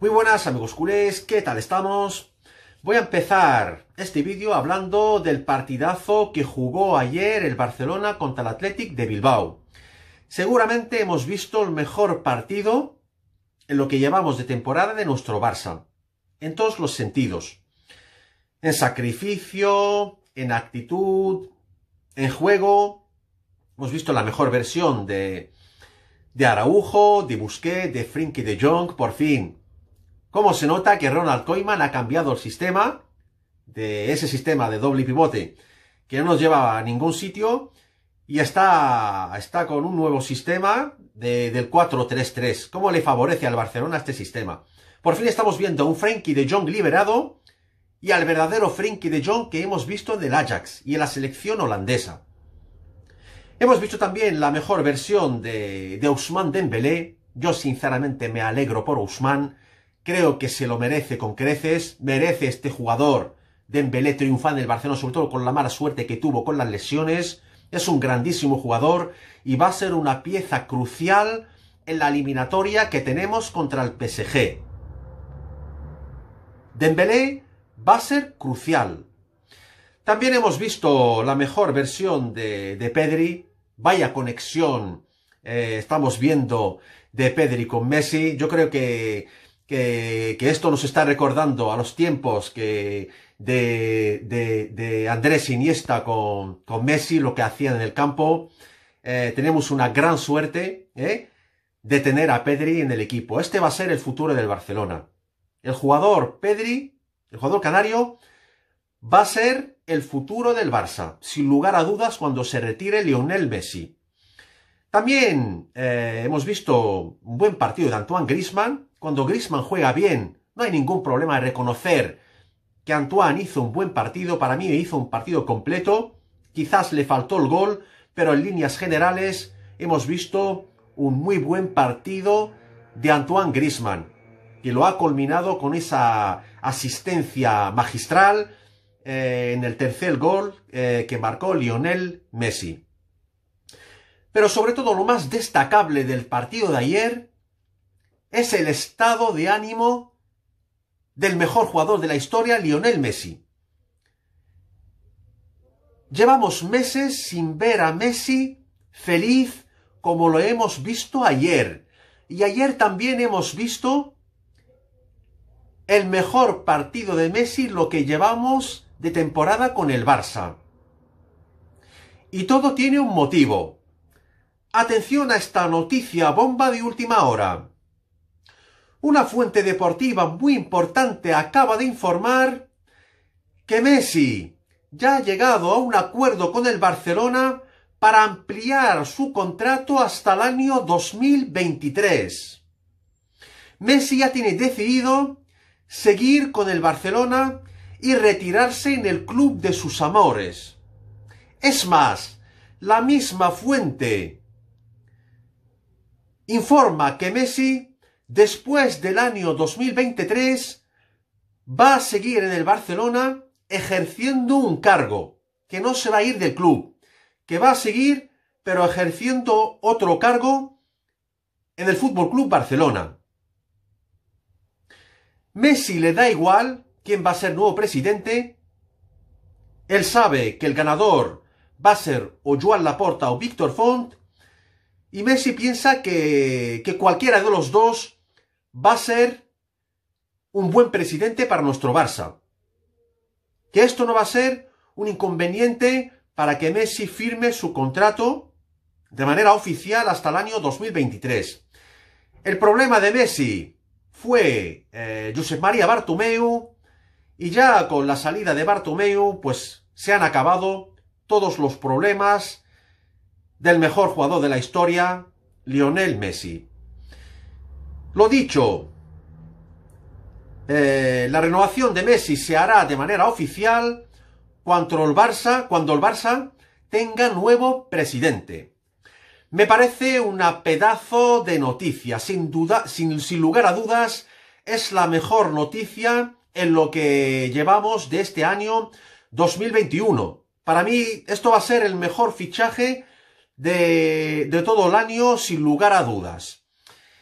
Muy buenas amigos culés, ¿qué tal estamos? Voy a empezar este vídeo hablando del partidazo que jugó ayer el Barcelona contra el Athletic de Bilbao. Seguramente hemos visto el mejor partido en lo que llevamos de temporada de nuestro Barça, en todos los sentidos. En sacrificio, en actitud, en juego. Hemos visto la mejor versión de, de Araujo, de Busquets, de Frinky de Jong, por fin cómo se nota que Ronald Koeman ha cambiado el sistema de ese sistema de doble pivote que no nos llevaba a ningún sitio y está, está con un nuevo sistema del 4-3-3. ¿Cómo le favorece al Barcelona este sistema? Por fin estamos viendo a un frankie de Jong liberado y al verdadero Frenkie de Jong que hemos visto en el Ajax y en la selección holandesa. Hemos visto también la mejor versión de, de Ousmane Dembélé. Yo sinceramente me alegro por Ousmane creo que se lo merece con creces, merece este jugador Dembélé triunfar en el Barcelona, sobre todo con la mala suerte que tuvo con las lesiones, es un grandísimo jugador y va a ser una pieza crucial en la eliminatoria que tenemos contra el PSG. Dembélé va a ser crucial. También hemos visto la mejor versión de, Pedri. Vaya conexión eh, estamos viendo de Pedri con Messi. Yo creo que que, esto nos está recordando a los tiempos que de, de, Andrés Iniesta con, con, Messi, lo que hacían en el campo. Eh, tenemos una gran suerte eh, de tener a Pedri en el equipo. Este va a ser el futuro del Barcelona. El jugador Pedri, el jugador canario, va a ser el futuro del Barça, sin lugar a dudas cuando se retire Lionel Messi. También eh, hemos visto un buen partido de Antoine Grisman, cuando Grisman juega bien, no hay ningún problema de reconocer que Antoine hizo un buen partido, para mí hizo un partido completo, quizás le faltó el gol, pero en líneas generales hemos visto un muy buen partido de Antoine Grisman, que lo ha culminado con esa asistencia magistral eh, en el tercer gol eh, que marcó Lionel Messi. Pero sobre todo lo más destacable del partido de ayer es el estado de ánimo del mejor jugador de la historia, Lionel Messi. Llevamos meses sin ver a Messi feliz como lo hemos visto ayer. Y ayer también hemos visto el mejor partido de Messi, lo que llevamos de temporada con el Barça. Y todo tiene un motivo. Atención a esta noticia bomba de última hora. Una fuente deportiva muy importante acaba de informar que Messi ya ha llegado a un acuerdo con el Barcelona para ampliar su contrato hasta el año 2023. Messi ya tiene decidido seguir con el Barcelona y retirarse en el club de sus amores. Es más, la misma fuente informa que Messi después del año 2023, va a seguir en el Barcelona ejerciendo un cargo, que no se va a ir del club, que va a seguir, pero ejerciendo otro cargo en el Fútbol Club Barcelona. Messi le da igual quién va a ser nuevo presidente. Él sabe que el ganador va a ser o Joan Laporta o Víctor Font. Y Messi piensa que, que cualquiera de los dos va a ser un buen presidente para nuestro Barça. Que esto no va a ser un inconveniente para que Messi firme su contrato de manera oficial hasta el año 2023. El problema de Messi fue eh, Josep María Bartomeu y ya con la salida de Bartomeu pues se han acabado todos los problemas del mejor jugador de la historia, Lionel Messi. Lo dicho, eh, la renovación de Messi se hará de manera oficial cuando el Barça, tenga nuevo presidente. Me parece una pedazo de noticia, sin duda, sin, lugar a dudas, es la mejor noticia en lo que llevamos de este año 2021. Para mí esto va a ser el mejor fichaje de todo el año, sin lugar a dudas.